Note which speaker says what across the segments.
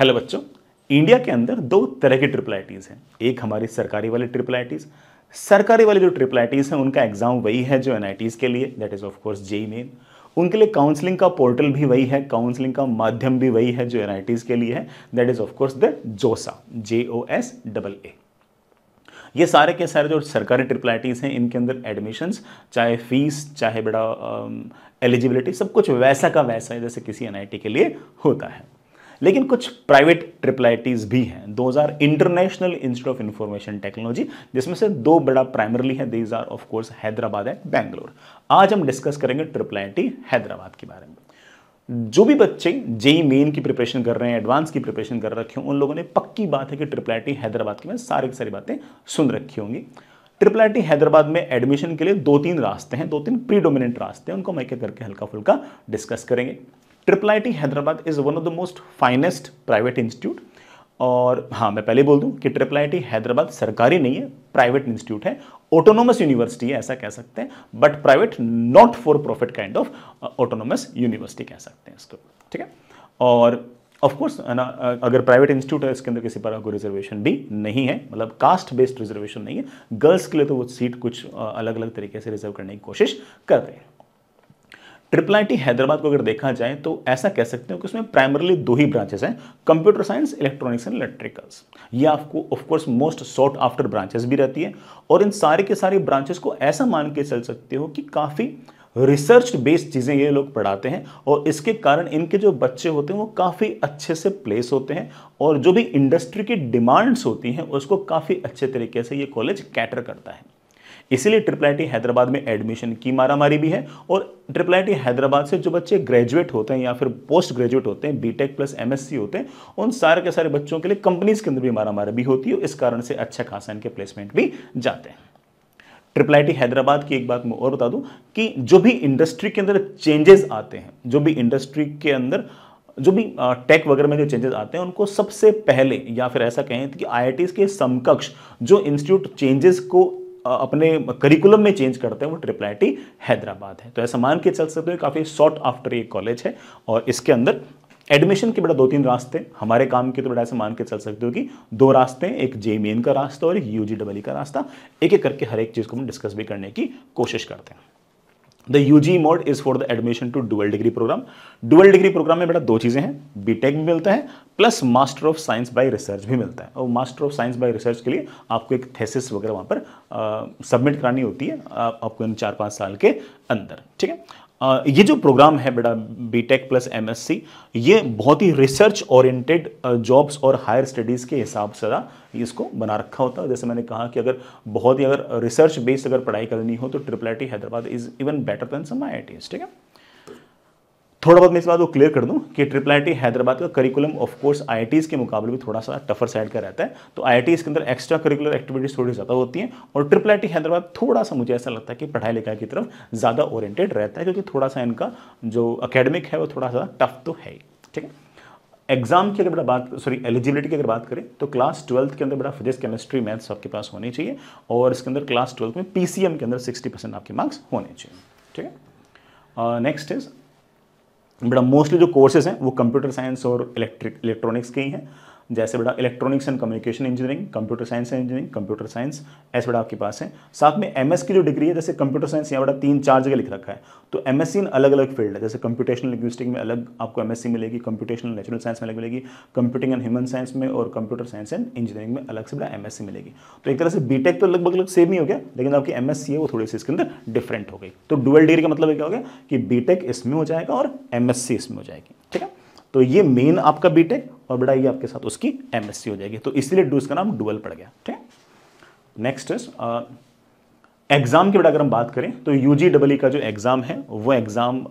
Speaker 1: hello बच्चों India के अंदर दो तरह की ट्रिपल आई हैं एक हमारी सरकारी वाली ट्रिपल आई सरकारी वाली जो ट्रिपल आई हैं उनका एग्ज़ाम वही है जो एन के लिए that is of course JEE main उनके लिए काउंसलिंग का पोर्टल भी वही है काउंसलिंग का माध्यम भी वही है जो एन के लिए है दैट इज़ ऑफकोर्स द जोसा जे ओ एस डबल ए ये सारे के सारे जो सरकारी ट्रिपल आई हैं इनके अंदर एडमिशन्स चाहे फीस चाहे बड़ा एलिजिबिलिटी सब कुछ वैसा का वैसा है जैसे किसी एन के लिए होता है लेकिन कुछ प्राइवेट ट्रिपल आईटीज भी हैं those are international institute of information technology जिसमें से दो बड़ा प्राइमरली है these are of course Hyderabad and Bangalore आज हम डिस्कस करेंगे ट्रिपल आई हैदराबाद के बारे में जो भी बच्चे जेई मेन e e की प्रिपरेशन कर रहे हैं एडवांस की प्रिपरेशन कर रखे हों उन लोगों ने पक्की बात है कि ट्रिपल आई हैदराबाद की मैं सारी की सारी बातें सुन रखी होंगी ट्रिपल आई हैदराबाद में एडमिशन के लिए दो तीन रास्ते हैं दो तीन प्रीडोमिनेंट रास्ते हैं उनको मैं क्या करके हल्का फुल्का डिस्कस करेंगे triple I Hyderabad is one of the most finest private institute और हाँ मैं पहले बोल दूं कि ट्रिपल आई हैदराबाद सरकारी नहीं है प्राइवेट इंस्टीट्यूट है ऑटोनोमस यूनिवर्सिटी है ऐसा कह सकते हैं but private not for profit kind of autonomous university कह सकते हैं इसको ठीक है और ऑफकोर्स ना अगर प्राइवेट इंस्टीट्यूट है इसके अंदर किसी प्रकार कोई रिजर्वेशन भी नहीं है मतलब कास्ट बेस्ड रिजर्वेशन नहीं है गर्ल्स के लिए तो वो सीट कुछ अलग अलग तरीके से रिजर्व करने की कोशिश करते हैं ट्रिपल आई हैदराबाद को अगर देखा जाए तो ऐसा कह सकते हो कि उसमें प्राइमरली दो ही ब्रांचेस हैं computer science electronics and electricals ये आपको of course most sought after branches भी रहती है और इन सारे के सारे ब्रांचेस को ऐसा मान के चल सकते हो कि काफ़ी रिसर्च बेस्ड चीज़ें ये लोग पढ़ाते हैं और इसके कारण इनके जो बच्चे होते हैं वो काफ़ी अच्छे से प्लेस होते हैं और जो भी इंडस्ट्री की डिमांड्स होती हैं उसको काफ़ी अच्छे तरीके से ये कॉलेज कैटर करता है इसीलिए ट्रिपल आई हैदराबाद में एडमिशन की मारामारी भी है और ट्रिपल आई हैदराबाद से जो बच्चे ग्रेजुएट होते हैं या फिर पोस्ट ग्रेजुएट होते हैं बीटेक प्लस एमएससी होते हैं उन सारे के सारे बच्चों के लिए कंपनीज के अंदर भी मारामारी भी होती है इस कारण से अच्छा खासा इनके प्लेसमेंट भी जाते हैं ट्रिपल आई हैदराबाद की एक बात मैं और बता दूं कि जो भी इंडस्ट्री के अंदर चेंजेस आते हैं जो भी इंडस्ट्री के अंदर जो भी टेक वगैरह में जो चेंजेस आते हैं उनको सबसे पहले या फिर ऐसा कहें कि आई के समकक्ष जो इंस्टीट्यूट चेंजेस को अपने करिकुलम में चेंज करते हैं वो ट्रिपल आई हैदराबाद है तो ऐसा मान के चल सकते हो काफ़ी शॉर्ट आफ्टर ये कॉलेज है और इसके अंदर एडमिशन के बड़ा दो तीन रास्ते हमारे काम के तो बड़ा ऐसे मान के चल सकते हो कि दो रास्ते हैं एक जे का रास्ता और एक यू जी e का रास्ता एक एक करके हर एक चीज़ को हम डिस्कस भी करने की कोशिश करते हैं द UG mode is for the admission to dual degree programme dual degree programme में बेटा दो चीज़ें हैं बीटेक भी मिलता है plus master of science by research भी मिलता है और master of science by research के लिए आपको एक थेसिस वगैरह वहाँ पर सबमिट करानी होती है आपको इन चार पाँच साल के अंदर ठीक है ये जो प्रोग्राम है बेटा बीटेक प्लस एमएससी ये बहुत ही रिसर्च ओरिएंटेड जॉब्स और हायर स्टडीज़ के हिसाब से इसको बना रखा होता है जैसे मैंने कहा कि अगर बहुत ही अगर रिसर्च बेस्ड अगर पढ़ाई करनी हो तो triple I Hyderabad is even better than some I ठीक है थोड़ा बहुत मैं इस बात को क्लियर कर दूं कि ट्रिपल आई हैदराबाद का करिकुलम ऑफ कोर्स आई के मुकाबले भी थोड़ा सा टफर साइड का रहता है तो आई इसके अंदर एक्स्ट्रा करिकुलर एक्टिविटीज़ थोड़ी ज़्यादा होती हैं और ट्रिपल आई हैदराबाद थोड़ा सा मुझे ऐसा लगता है कि पढ़ाई लिखाई की तरफ ज़्यादा ओरिएंटेड रहता है क्योंकि थोड़ा सा इनका जो अकेडमिक है वो थोड़ा सा टफ तो है ही ठीक है एग्जाम की अगर बड़ा बात सॉरी एलिजिबिलिटी की अगर बात करें तो क्लास ट्वेल्थ के अंदर बड़ा फिजिक्स केमिस्ट्री मैथ्स आपके पास होनी चाहिए और इसके अंदर क्लास ट्वेल्थ में पीसीएम के अंदर 60 परसेंट आपके मार्क्स होने चाहिए ठीक है नेक्स्ट uh, इज बेटा मोस्टली जो कोर्सेज हैं वो कंप्यूटर साइंस और इलेक्ट्रिक इलेक्ट्रॉनिक्स के ही हैं जैसे बड़ा electronics and communication engineering computer science and engineering computer science ऐसे बड़ा आपके पास है साथ में एमएस की जो डिग्री है जैसे कंप्यूटर साइंस यहाँ बड़ा तीन चार जगह लिख रखा है तो एम इन अलग अलग फील्ड है जैसे कंप्यूटेशनल लिंग्विस्टिक में अलग आपको एम मिलेगी कंप्यूटेशनल नेचुरल साइंस में अलग मिलेगी कंप्यूटिंग एंड ह्यूमन साइंस में और कंप्यूटर साइंस एंड इंजीनियरिंग में अलग से बड़ा एम मिलेगी तो एक तरह से बीटेक तो लगभग अलग सेम ही हो गया लेकिन आपकी एम है वो थोड़ी सी इसके अंदर डिफरेंट हो गई तो डुअल डिग्री का मतलब क्या हो गया कि बीटेक इसमें हो जाएगा और एम इसमें हो जाएगी ठीक है तो ये मेन आपका बीटेक और बेटा ये आपके साथ उसकी एमएससी हो जाएगी तो इसलिए डू इसका नाम डुअल पड़ गया ठीक नेक्स्ट इज एग्ज़ाम की बेटा अगर हम बात करें तो यू जी डबल का जो एग्ज़ाम है वो एग्ज़ाम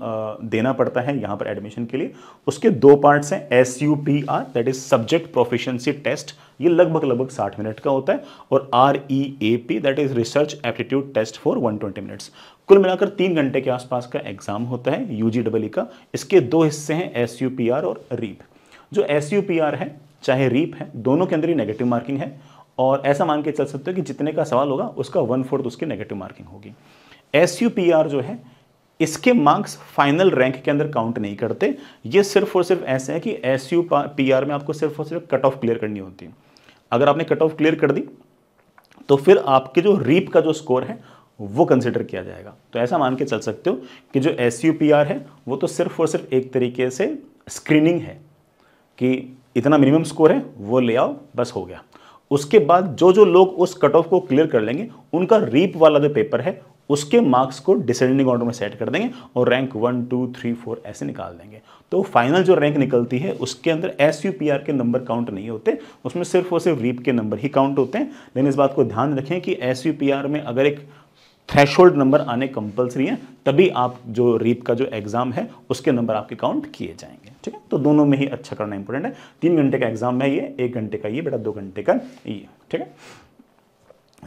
Speaker 1: देना पड़ता है यहां पर एडमिशन के लिए उसके दो पार्ट्स हैं S U P R that is subject proficiency test ये लगभग लगभग 60 मिनट का होता है और R E A P that is research aptitude test for 120 minutes कुल मिलाकर तीन घंटे के आसपास का एग्जाम होता है यू डबल e का इसके दो हिस्से हैं एस यू पी आर और रीप e जो एस पी आर है चाहे रीप e है दोनों के अंदर ही नेगेटिव मार्किंग है और ऐसा मान के चल सकते हो कि जितने का सवाल होगा उसका वन फोर्थ उसकी नेगेटिव मार्किंग होगी एस यू पी आर जो है इसके मार्क्स फाइनल रैंक के अंदर काउंट नहीं करते ये सिर्फ और सिर्फ ऐसे हैं कि एस यू पी आर में आपको सिर्फ और सिर्फ कट ऑफ क्लियर करनी होती है अगर आपने कट ऑफ क्लियर कर दी तो फिर आपके जो रीप का जो स्कोर है वो कंसिडर किया जाएगा तो ऐसा मान के चल सकते हो कि जो एस है वो तो सिर्फ और सिर्फ एक तरीके से स्क्रीनिंग है कि इतना मिनिमम स्कोर है वो ले आओ बस हो गया उसके बाद जो जो लोग उस कट ऑफ को क्लियर कर लेंगे उनका रीप वाला जो पेपर है उसके मार्क्स को डिसेंडिंग ऑर्डर में सेट कर देंगे और rank one two three four ऐसे निकाल देंगे तो फाइनल जो रैंक निकलती है उसके अंदर एस के नंबर काउंट नहीं होते उसमें सिर्फ और सिर्फ रीप के नंबर ही काउंट होते हैं लेकिन इस बात को ध्यान रखें कि एस में अगर एक थ्रेश नंबर आने कंपलसरी हैं तभी आप जो रीप का जो एग्ज़ाम है उसके नंबर आपके काउंट किए जाएंगे ठीक है तो दोनों में ही अच्छा करना इंपॉर्टेंट है तीन घंटे का एग्जाम है ये एक घंटे का ये बेटा दो घंटे का ये ठीक है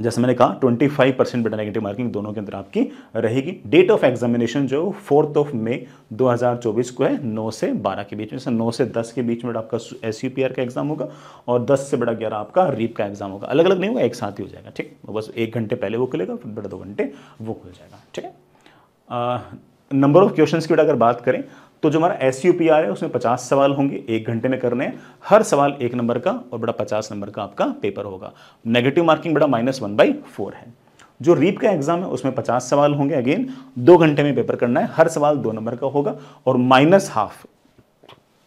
Speaker 1: जैसे मैंने कहा 25 परसेंट बेटा नेगेटिव मार्किंग दोनों के अंदर आपकी रहेगी डेट ऑफ एग्जामिनेशन जो फोर्थ ऑफ मे 2024 को है 9 से 12 के बीच में से 9 से 10 के बीच में आपका एस का एग्जाम होगा और 10 से बड़ा ग्यारह आपका रीप e का एग्जाम होगा अलग अलग नहीं होगा एक साथ ही हो जाएगा ठीक बस एक घंटे पहले वो खुलेगा फिर बड़ा दो घंटे वो खुल जाएगा ठीक है नंबर ऑफ क्वेश्चन की अगर बात करें तो जो हमारा एस है उसमें पचास सवाल होंगे एक घंटे में करने हर सवाल एक नंबर का और बड़ा पचास नंबर का आपका पेपर होगा नेगेटिव मार्किंग बड़ा माइनस वन बाई फोर है जो रीप का एग्जाम है उसमें पचास सवाल होंगे अगेन दो घंटे में पेपर करना है हर सवाल दो नंबर का होगा और माइनस हाफ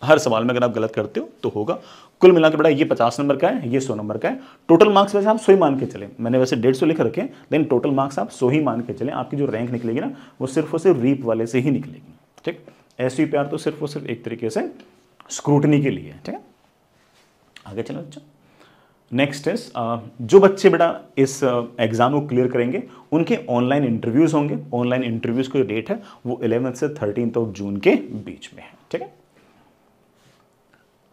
Speaker 1: हर सवाल में अगर आप गलत करते हो तो होगा कुल मिलाकर बड़ा ये पचास नंबर का है ये सौ नंबर का है टोटल मार्क्स वैसे आप सो ही मान के चले मैंने वैसे डेढ़ सौ लिख रखे लेकिन टोटल मार्क्स आप सो ही मान के चले आपकी जो रैंक निकलेगी ना वो सिर्फ और सिर्फ रीप वाले से ही निकलेगी ठीक एस तो सिर्फ और सिर्फ एक तरीके से स्क्रूटनी के लिए ठीक है आगे चलो बच्चों नेक्स्ट इज uh, जो बच्चे बेटा इस एग्ज़ाम uh, को क्लियर करेंगे उनके ऑनलाइन इंटरव्यूज़ होंगे ऑनलाइन इंटरव्यूज़ की डेट है वो इलेवेंथ से थर्टीन ऑफ जून के बीच में है ठीक है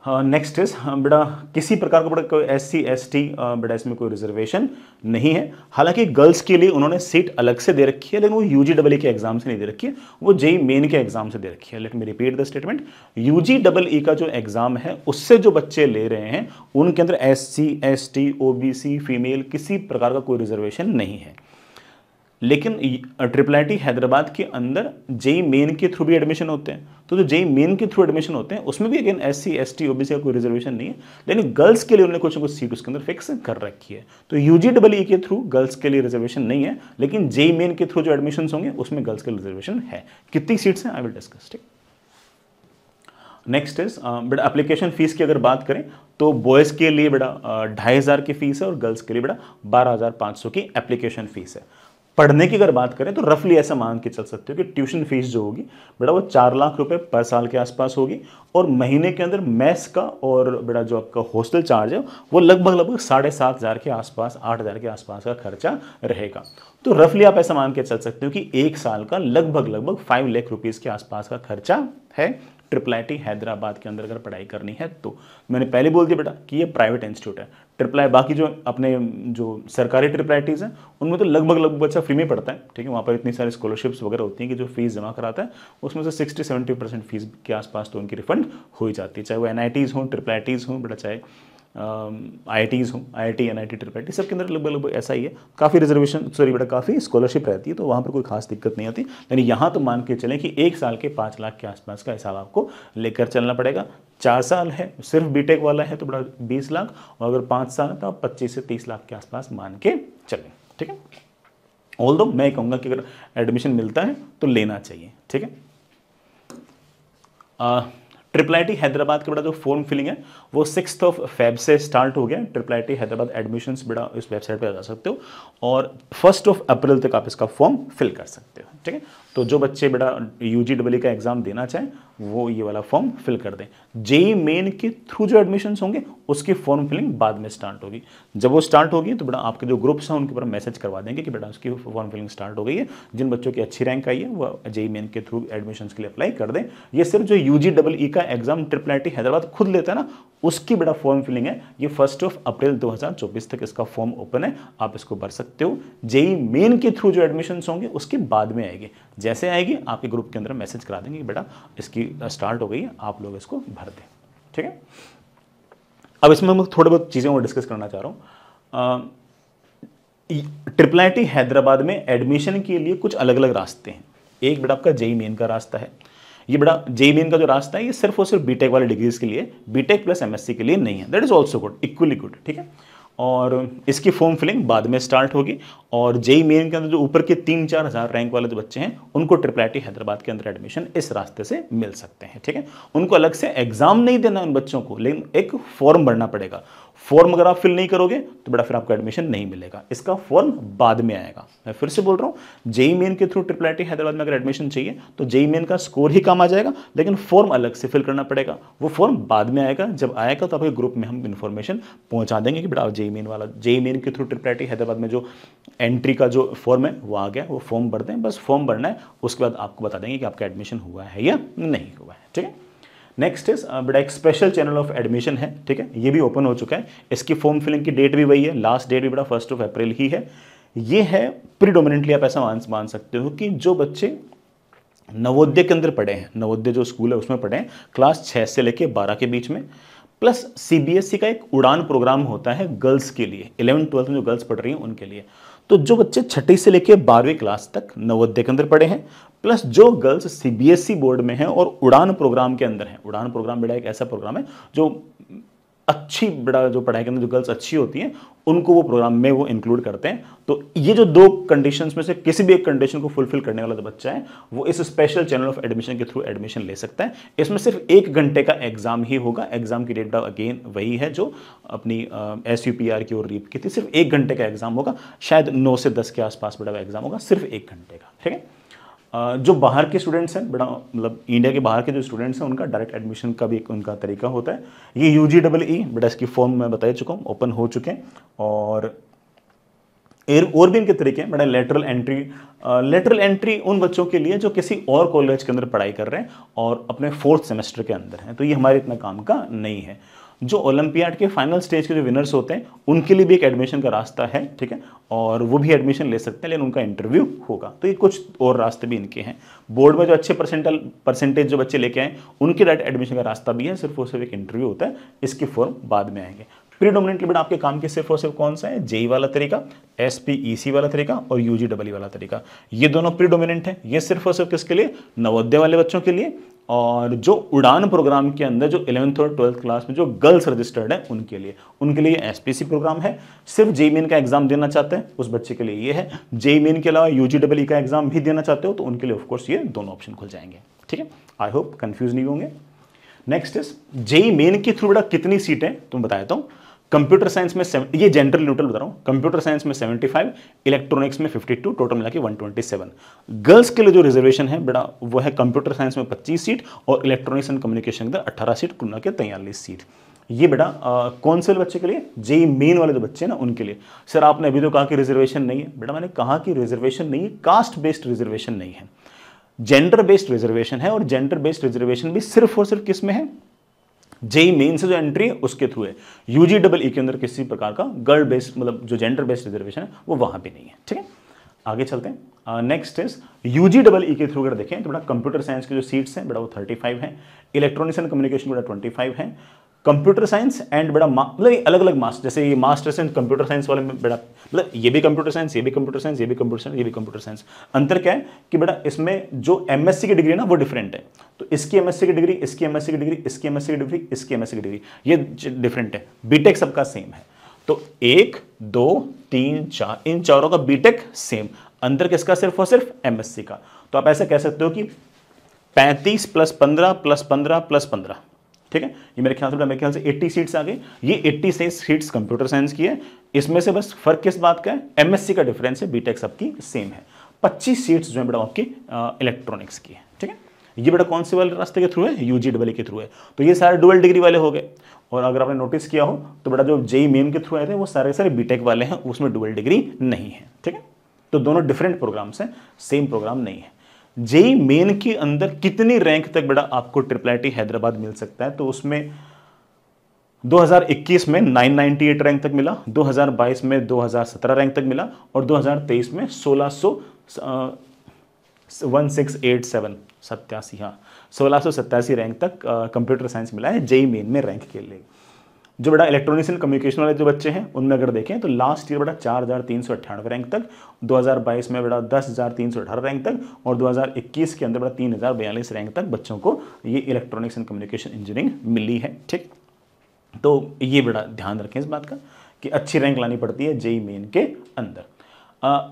Speaker 1: नेक्स्ट इज बेटा किसी प्रकार का कोई एस सी एस टी बेटा इसमें कोई रिजर्वेशन नहीं है हालांकि गर्ल्स के लिए उन्होंने सीट अलग से दे रखी है लेकिन वो यू जी डबल ई के एग्जाम से नहीं दे रखी है वो जेई मेन e के एग्जाम से दे रखी है let me repeat the statement U G double E का जो एग्जाम है उससे जो बच्चे ले रहे हैं उनके अंदर S C S T O B C female किसी प्रकार का कोई रिजर्वेशन नहीं है लेकिन ट्रिपल आई हैदराबाद के अंदर जेई मेन e के थ्रू भी एडमिशन होते हैं तो जो जेई मेन e के थ्रू एडमिशन होते हैं उसमें भी again S C S T OBC का कोई रिजर्वेशन नहीं है लेकिन गर्ल्स के लिए उन्होंने कुछ ना कुछ सीट उसके अंदर फिक्स कर रखी है तो यू जी डबल ई के थ्रू गर्ल्स के लिए रिजर्वेशन नहीं है लेकिन जेई मेन e के थ्रू जो एडमिशन होंगे उसमें गर्ल्स के लिए रिजर्वेशन है कितनी सीट्स हैं आई विल डिस्कस ठीक नेक्स्ट इज बेटा एप्लीकेशन फीस की अगर बात करें तो बॉयज़ के लिए बेटा ढाई हज़ार की फ़ीस है और गर्ल्स के लिए बेटा बारह हज़ार पाँच सौ की एप्लीकेशन फ़ीस है पढ़ने की अगर बात करें तो रफली ऐसा मान के चल सकते हो कि ट्यूशन फीस जो होगी बेटा वो चार लाख रुपए पर साल के आसपास होगी और महीने के अंदर मैथ्स का और बेटा जो आपका हॉस्टल चार्ज है वो लगभग लगभग साढ़े सात हज़ार के आसपास आठ हज़ार के आसपास का खर्चा रहेगा तो रफली आप ऐसा मान के चल सकते हो कि एक साल का लगभग लगभग फाइव लाख रुपीज़ के आसपास का खर्चा है ट्रिपल आई टी हैदराबाद के अंदर अगर पढ़ाई करनी है तो मैंने पहले बोल दिया बेटा कि ये प्राइवेट इंस्टीट्यूट है ट्रिपल आई बाकी जो अपने जो सरकारी ट्रिपल आई टीज़ हैं उनमें तो लगभग लगभग बच्चा फ्री में पढ़ता है ठीक है वहाँ पर इतनी सारी स्कॉलरशिप्स वगैरह होती हैं कि जो फीस जमा कराता है उसमें से सिक्सटी सेवेंटी परसेंट फीस के आसपास तो उनकी रिफंड हो ही जाती है चाहे वो एन आई टीज़ हों ट्रिपल आई टीज़ हों बेटा चाहे I I Ts I I T N I T सबके अंदर लगभग लगभग ऐसा ही है काफ़ी रिजर्वेशन सॉरी बेटा काफ़ी स्कॉलरशिप रहती है तो वहाँ पर कोई खास दिक्कत नहीं आती यानी यहाँ तो मान के चलें कि एक साल के पाँच लाख के आसपास का हिसाब आपको लेकर चलना पड़ेगा चार साल है सिर्फ बीटेक वाला है तो बड़ा बीस लाख और अगर पाँच साल है तो आप पच्चीस से तीस लाख के आसपास मान के चलें ठीक है ऑल दो मैं कहूँगा कि अगर एडमिशन मिलता है तो लेना चाहिए ठीक है ट्रिपल आई हैदराबाद का बड़ा जो फॉर्म फिलिंग है वो सिक्स ऑफ फेब से स्टार्ट हो गया ट्रिपल आई हैदराबाद एडमिशन बड़ा इस वेबसाइट पर जा सकते हो और फर्स्ट ऑफ अप्रैल तक आप इसका फॉर्म फिल कर सकते हो ठीक है तो जो बच्चे बेटा यू जी डबल का एग्ज़ाम देना चाहें वो ये वाला फॉर्म फिल कर दें जेई मेन e के थ्रू जो एडमिशन होंगे उसकी फॉर्म फिलिंग बाद में स्टार्ट होगी जब वो स्टार्ट होगी तो बेटा आपके जो ग्रुप्स हैं उनके ऊपर मैसेज करवा देंगे कि बेटा उसकी फॉर्म फिलिंग स्टार्ट हो गई है जिन बच्चों की अच्छी रैंक आई है वो जेई मेन e के थ्रू एडमिशन के लिए अप्लाई कर दें ये सिर्फ जो यू जी डबल ई का एग्ज़ाम ट्रिपल आई हैदराबाद खुद लेता है ना उसकी बड़ा फॉर्म फिलिंग है ये फर्स्ट ऑफ अप्रैल 2024 तक इसका फॉर्म ओपन है आप इसको भर सकते हो जेई मेन के थ्रू जो एडमिशन होंगे उसके बाद में आएगी जैसे आएगी आपके ग्रुप के अंदर मैसेज करा देंगे कि बेटा इसकी स्टार्ट हो गई है आप लोग इसको भर दें ठीक है अब इसमें मैं थोड़ी बहुत चीज़ें और डिस्कस करना चाह रहा हूँ ट्रिपल आई हैदराबाद में एडमिशन के लिए कुछ अलग अलग रास्ते हैं एक बेटा आपका जेई मेन का रास्ता है ये बड़ा मेन का जो रास्ता है ये सिर्फ और सिर्फ बीटेक वाले डिग्रीज के लिए बीटेक प्लस एमएससी के लिए नहीं है that is also good equally good ठीक है और इसकी फॉर्म फिलिंग बाद में स्टार्ट होगी और जेई मेन के अंदर जो ऊपर के तीन चार हज़ार रैंक वाले जो बच्चे हैं उनको ट्रिपल आई हैदराबाद के अंदर एडमिशन इस रास्ते से मिल सकते हैं ठीक है उनको अलग से एग्ज़ाम नहीं देना उन बच्चों को लेकिन एक फॉर्म भरना पड़ेगा फॉर्म अगर आप फिल नहीं करोगे तो बेटा फिर आपको एडमिशन नहीं मिलेगा इसका फॉर्म बाद में आएगा मैं फिर से बोल रहा हूँ जेई मेन के थ्रू ट्रिपल आई हैदराबाद में अगर एडमिशन चाहिए तो जेई मेन e e का स्कोर ही काम आ जाएगा लेकिन फॉर्म अलग से फिल करना पड़ेगा वो फॉर्म बाद में आएगा जब आएगा तो आपके ग्रुप में हम इन्फॉर्मेशन पहुँचा देंगे कि बेटा आप जेई मेन e वाला जेई मेन के थ्रू ट्रिपल आई हैदराबाद में जो एंट्री का जो फॉर्म है वो आ गया वो फॉर्म भर दें बस फॉर्म भरना है उसके बाद आपको बता देंगे कि आपका एडमिशन हुआ है या नहीं हुआ है ठीक है नेक्स्ट इज uh, बड़ा एक स्पेशल चैनल ऑफ एडमिशन है ठीक है ये भी ओपन हो चुका है इसकी फॉर्म फिलिंग की डेट भी वही है लास्ट डेट भी बड़ा फर्स्ट ऑफ अप्रैल ही है ये है प्रीडोमिनेंटली आप ऐसा मान सकते हो कि जो बच्चे नवोदय के अंदर पढ़े हैं नवोदय जो स्कूल है उसमें पढ़े हैं क्लास छः से लेकर बारह के बीच में प्लस सी e का एक उड़ान प्रोग्राम होता है गर्ल्स के लिए इलेवन ट्वेल्थ में जो गर्ल्स पढ़ रही हैं उनके लिए तो जो बच्चे छठी से लेकर बारहवीं क्लास तक नवोदय के अंदर पढ़े हैं प्लस जो गर्ल्स सीबीएसई बोर्ड में हैं और उड़ान प्रोग्राम के अंदर हैं उड़ान प्रोग्राम बेटा एक ऐसा प्रोग्राम है जो अच्छी बड़ा जो पढ़ाई करने जो गर्ल्स अच्छी होती हैं उनको वो प्रोग्राम में वो इंक्लूड करते हैं तो ये जो दो कंडीशंस में से किसी भी एक कंडीशन को फुलफिल करने वाला जो बच्चा है वो इस स्पेशल चैनल ऑफ एडमिशन के थ्रू एडमिशन ले सकता है इसमें सिर्फ एक घंटे का एग्जाम ही होगा एग्जाम की डेट अगेन वही है जो अपनी एस यू पी आर की ओर रीप की थी सिर्फ एक घंटे का एग्जाम होगा शायद नौ से दस के आसपास बड़ा एग्जाम होगा सिर्फ एक घंटे का ठीक है जो बाहर के स्टूडेंट्स हैं बड़ा मतलब इंडिया के बाहर के जो स्टूडेंट्स हैं उनका डायरेक्ट एडमिशन का भी एक उनका तरीका होता है ये यू जी डबल ई बेटा इसकी फॉर्म मैं बता चुका हूँ ओपन हो चुके हैं और एर और भी इनके तरीके हैं बड़ा लेटरल एंट्री लेटरल एंट्री उन बच्चों के लिए जो किसी और कॉलेज के अंदर पढ़ाई कर रहे हैं और अपने फोर्थ सेमेस्टर के अंदर हैं तो ये हमारे इतना काम का नहीं है जो ओलंपियाड के फाइनल स्टेज के जो विनर्स होते हैं उनके लिए भी एक एडमिशन का रास्ता है ठीक है और वो भी एडमिशन ले सकते हैं लेकिन उनका इंटरव्यू होगा तो ये कुछ और रास्ते भी इनके हैं बोर्ड में जो अच्छे परसेंटल परसेंटेज जो बच्चे लेके आए उनके डायरेक्ट एडमिशन का रास्ता भी है सिर्फ और सिर्फ एक इंटरव्यू होता है इसके फॉर्म बाद में आएंगे प्रीडोमिनेंटली बेटा आपके काम के सिर्फ और सिर्फ कौन सा है जेई e वाला तरीका एस पी सी वाला तरीका और यू जी e वाला तरीका ये दोनों प्रीडोमिनेंट है ये सिर्फ और सिर्फ किसके लिए नवोदय वाले बच्चों के लिए और जो उड़ान प्रोग्राम के अंदर जो इलेवंथ और ट्वेल्थ क्लास में जो गर्ल्स रजिस्टर्ड है उनके लिए उनके लिए एसपीसी प्रोग्राम है सिर्फ जे मेन का एग्जाम देना चाहते हैं उस बच्चे के लिए ये है जे मेन के अलावा यू जी e का एग्जाम भी देना चाहते हो तो उनके लिए ऑफकोर्स ये दोनों ऑप्शन खुल जाएंगे ठीक है आई होप कन्फ्यूज नहीं होंगे नेक्स्ट इज जेई मेन के थ्रू बेटा कितनी सीटें तुम बताया था कंप्यूटर साइंस में सेवन ये जनरल न्यूट्रल बता रहा हूँ कंप्यूटर साइंस में 75 इलेक्ट्रॉनिक्स में 52 टोटल मिला के वन गर्ल्स के लिए जो रिजर्वेशन है बेटा वो है कंप्यूटर साइंस में 25 सीट और इलेक्ट्रॉनिक्स एंड कम्युनिकेशन के अंदर 18 सीट कुल के तैयलीस सीट ये बेटा कौन से बच्चे के लिए जेई मेन e वाले जो बच्चे हैं ना उनके लिए सर आपने अभी तो कहा कि रिजर्वेशन नहीं है बेटा मैंने कहा कि रिजर्वेशन नहीं है कास्ट बेस्ड रिजर्वेशन नहीं है जेंडर बेस्ड रिजर्वेशन है और जेंडर बेस्ड रिजर्वेशन भी सिर्फ और सिर्फ किस में है जेई मेन से जो एंट्री है उसके थ्रू है यूजी डबल ई के अंदर किसी प्रकार का गर्ल बेस्ड मतलब जो जेंडर बेस्ड रिजर्वेशन है वो वहां पे नहीं है ठीक है आगे चलते हैं next is UG double E के थ्रू अगर देखें तो बड़ा कंप्यूटर साइंस की जो सीट्स हैं बड़ा वो फाइव है electronics and communication twenty five है कंप्यूटर साइंस एंड बेटा मतलब अलग अलग मास्टर जैसे ये मास्टर एंड कंप्यूटर साइंस वाले में बेटा मतलब ये भी कंप्यूटर साइंस ये भी कंप्यूटर साइंस ये भी कंप्यूटर साइंस ये भी कंप्यूटर साइंस अंतर क्या है कि बेटा इसमें जो एमएससी की डिग्री ना वो डिफरेंट है तो इसकी एमएससी की डिग्री इसकी एमएससी की डिग्री इसकी एमएससी की डिग्री इसकी एमएससी की डिग्री ये डिफरेंट है बीटेक सबका सेम है तो एक दो तीन चार इन चारों का बीटेक सेम अंतर किसका सिर्फ और सिर्फ एमएससी का तो आप ऐसा कह सकते हो कि पैंतीस प्लस पंद्रह प्लस पंद्रह प्लस पंद्रह ठीक है ये मेरे ख्याल से मेरे ख्याल से 80 सीट्स आ गई ये 80 से सीट्स कंप्यूटर साइंस की है इसमें से बस फर्क किस बात का है एमएससी का डिफरेंस है बीटेक सबकी सेम है 25 सीट्स जो है बेटा आपकी इलेक्ट्रॉनिक्स की है ठीक है ये बेटा कौन से वाले रास्ते के थ्रू है यू जी डबल के थ्रू है तो ये सारे डुअल डिग्री वाले हो गए और अगर आपने नोटिस किया हो तो बेटा जो जेई मेन e के थ्रू आए थे वो सारे सारे बीटेक वाले हैं उसमें डुअल डिग्री नहीं है ठीक है तो दोनों डिफरेंट प्रोग्राम्स हैं सेम प्रोग्राम नहीं है जेई मेन के अंदर कितनी रैंक तक बेटा आपको ट्रिपल आई हैदराबाद मिल सकता है तो उसमें 2021 में 998 रैंक तक मिला 2022 में 2017 रैंक तक मिला और 2023 में 1600 वन सिक्स एट सेवन सत्यासी हाँ सोलह सौ सत्तासी रैंक तक कंप्यूटर साइंस मिला है जेई मेन में रैंक के लिए जो बेटा इलेक्ट्रॉनिक्स एंड कम्युनिकेशन वाले जो बच्चे हैं उनमें अगर देखें तो लास्ट ईयर बेटा चार हज़ार तीन सौ अट्ठानवे रैंक तक 2022 में बेटा दस हज़ार तीन सौ अठारह रैंक तक और 2021 के अंदर बेटा तीन हज़ार बयालीस रैंक तक बच्चों को ये इलेक्ट्रॉनिक्स एंड कम्युनिकेशन इंजीनियरिंग मिली है ठीक तो ये बेटा ध्यान रखें इस बात का कि अच्छी रैंक लानी पड़ती है जेई मेन e e के अंदर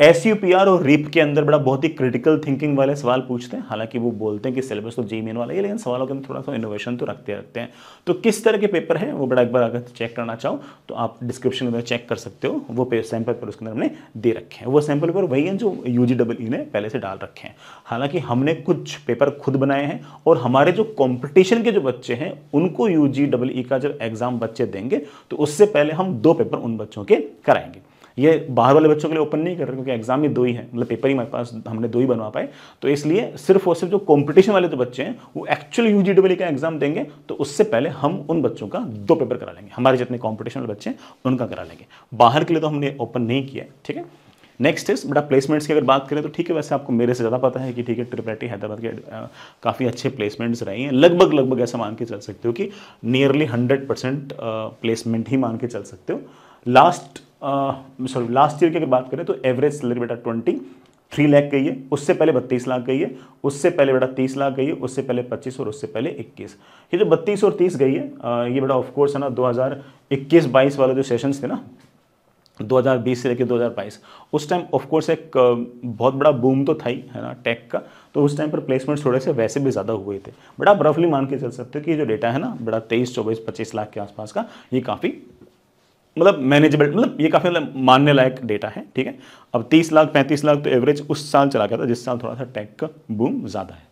Speaker 1: एस यू पी आर और रिप के अंदर बड़ा बहुत ही क्रिटिकल थिंकिंग वाले सवाल पूछते हैं हालांकि वो बोलते हैं कि सिलेबस तो जी मेन e e वाला है लेकिन सवालों के अंदर थोड़ा सा इनोवेशन तो रखते रखते हैं तो किस तरह के पेपर है वो बड़ा एक बार अगर चेक करना चाहो तो आप डिस्क्रिप्शन के अंदर चेक कर सकते हो वो सैम्पल पेपर उसके अंदर हमने दे रखे हैं वो सैम्पल पेपर वही हैं जो यू जी डबल ई ने पहले से डाल रखे हैं हालांकि हमने कुछ पेपर खुद बनाए हैं और हमारे जो कॉम्पिटिशन के जो बच्चे हैं उनको यू जी डबल ई का जब एग्ज़ाम बच्चे देंगे तो उससे पहले हम दो पेपर उन बच्चों के कराएंगे ये बाहर वाले बच्चों के लिए ओपन नहीं कर रहे क्योंकि एग्जाम में दो ही है मतलब पेपर ही हमारे पास हमने दो ही बनवा पाए तो इसलिए सिर्फ और सिर्फ जो कॉम्पिटिशन वाले जो तो बच्चे हैं वो एक्चुअल यू जी का एग्जाम देंगे तो उससे पहले हम उन बच्चों का दो पेपर करा लेंगे हमारे जितने कॉम्पिटिशन वाले बच्चे हैं उनका करा लेंगे बाहर के लिए तो हमने ओपन नहीं किया ठीक है नेक्स्ट इज बड़ा प्लेसमेंट्स की अगर बात करें तो ठीक है वैसे आपको मेरे से ज़्यादा पता है कि ठीक है ट्रिपैटी हैदराबाद के काफ़ी अच्छे प्लेसमेंट्स रही हैं लगभग लगभग ऐसा मान के चल सकते हो कि नियरली हंड्रेड परसेंट प्लेसमेंट ही मान के चल सकते हो लास्ट सॉरी लास्ट ईयर की अगर बात करें तो एवरेज सैलरी बेटा ट्वेंटी थ्री लाख गई है उससे पहले बत्तीस लाख गई है उससे पहले बेटा तीस लाख गई है उससे पहले पच्चीस और उससे पहले इक्कीस ये जो बत्तीस और तीस गई है ये बेटा ऑफकोर्स है ना दो हज़ार इक्कीस बाईस वाले जो सेशंस थे ना 2020 से लेकर 2022 उस टाइम ऑफकोर्स एक बहुत बड़ा बूम तो था ही है ना टेक का तो उस टाइम पर प्लेसमेंट्स थोड़े से वैसे भी ज़्यादा हुए थे बट आप रफली मान के चल सकते हो कि जो डेटा है ना बड़ा तेईस चौबीस पच्चीस लाख के आसपास का ये काफ़ी मतलब मैनेजेबल मतलब ये काफ़ी मतलब मानने लायक डेटा है ठीक है अब 30 लाख 35 लाख तो एवरेज उस साल चला गया था जिस साल थोड़ा सा टैक का बूम ज़्यादा है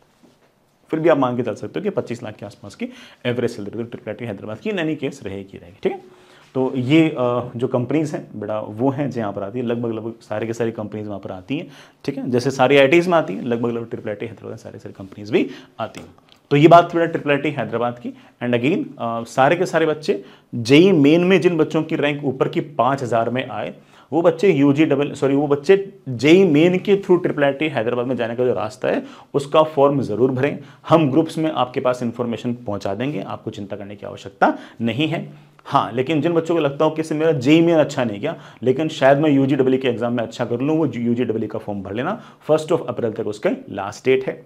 Speaker 1: फिर भी आप मान के चल सकते हो कि 25 लाख के आसपास की एवरेज सैलरी तो ट्रिपलेट की हैदराबाद की नैनी केस रहेगी रहेगी ठीक है तो ये जो कंपनीज़ हैं बड़ा वो हैं जो यहाँ पर आती है लगभग लगभग सारे के सारी कंपनीज वहाँ पर आती हैं ठीक है जैसे सारी आई में आती हैं लगभग लगभग ट्रिपल हैदराबाद सारी सारी कंपनीज़ भी आती हैं तो ये बात थी ट्रिपल आई हैदराबाद की एंड अगेन सारे के सारे बच्चे जेई मेन में जिन बच्चों की रैंक ऊपर की पाँच हज़ार में आए वो बच्चे यू जी डबल सॉरी वो बच्चे जेई मेन के थ्रू ट्रिपल आई हैदराबाद में जाने का जो रास्ता है उसका फॉर्म ज़रूर भरें हम ग्रुप्स में आपके पास इन्फॉर्मेशन पहुंचा देंगे आपको चिंता करने की आवश्यकता नहीं है हाँ लेकिन जिन बच्चों को लगता हो कि मेरा जेई मेन अच्छा नहीं गया लेकिन शायद मैं यू जी डब्ल्यू के एग्जाम में अच्छा कर लूँ वो यू जी डब्ल्यू का फॉर्म भर लेना फर्स्ट ऑफ अप्रैल तक उसका लास्ट डेट है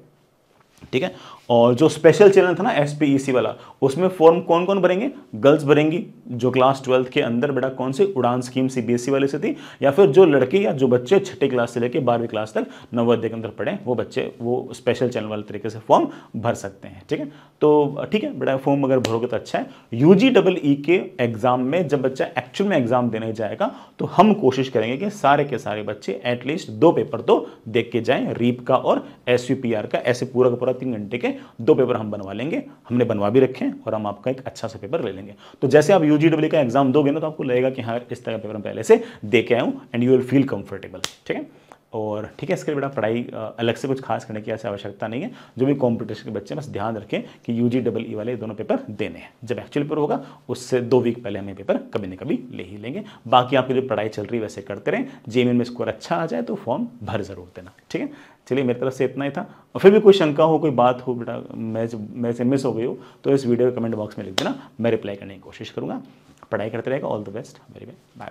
Speaker 1: ठीक है और जो स्पेशल चैनल था ना एस पी ई सी वाला उसमें फॉर्म कौन कौन भरेंगे गर्ल्स भरेंगी जो क्लास ट्वेल्थ के अंदर बेटा कौन सी Udaan scheme C B S C वाले से थी या फिर जो लड़के या जो बच्चे छठी क्लास से लेकर बारहवीं क्लास तक नवोदय के अंदर पढ़े वो बच्चे वो स्पेशल चैनल वाले तरीके से फॉर्म भर सकते हैं ठीक है तो ठीक है बेटा फॉर्म अगर भरोगे तो अच्छा है यू जी डबल ई के एग्जाम में जब बच्चा एक्चुअल में एग्जाम देने जाएगा तो हम कोशिश करेंगे कि सारे के सारे बच्चे एटलीस्ट दो पेपर तो देख के जाएँ रीप e का और एस यू पी आर का ऐसे पूरा का साढ़े तीन घंटे के दो पेपर हम बनवा लेंगे हमने बनवा भी रखे हैं और हम आपका एक अच्छा सा पेपर ले लेंगे तो जैसे आप यू का एग्जाम दोगे ना तो आपको लगेगा कि हाँ इस तरह का पेपर हम पहले से दे के हूँ and you will feel comfortable ठीक है और ठीक है इसके लिए बेटा पढ़ाई अलग से कुछ खास करने की ऐसी आवश्यकता नहीं है जो भी कॉम्पिटिशन के बच्चे बस ध्यान रखें कि यू जी डबल ई वाले दोनों पेपर देने हैं जब एक्चुअल पेपर होगा उससे दो वीक पहले हमें पेपर कभी ना कभी ले ही लेंगे बाकी आपकी जो पढ़ाई चल रही है वैसे करते रहें जे में स्कोर अच्छा आ जाए तो फॉर्म भर जरूर देना ठीक है चलिए मेरी तरफ से इतना ही था और फिर भी कोई शंका हो कोई बात हो बेटा मैं से मिस हो गई हो तो इस वीडियो के कमेंट बॉक्स में लिख देना मैं रिप्लाई करने की कोशिश करूँगा पढ़ाई करते रहेगा all the best very bye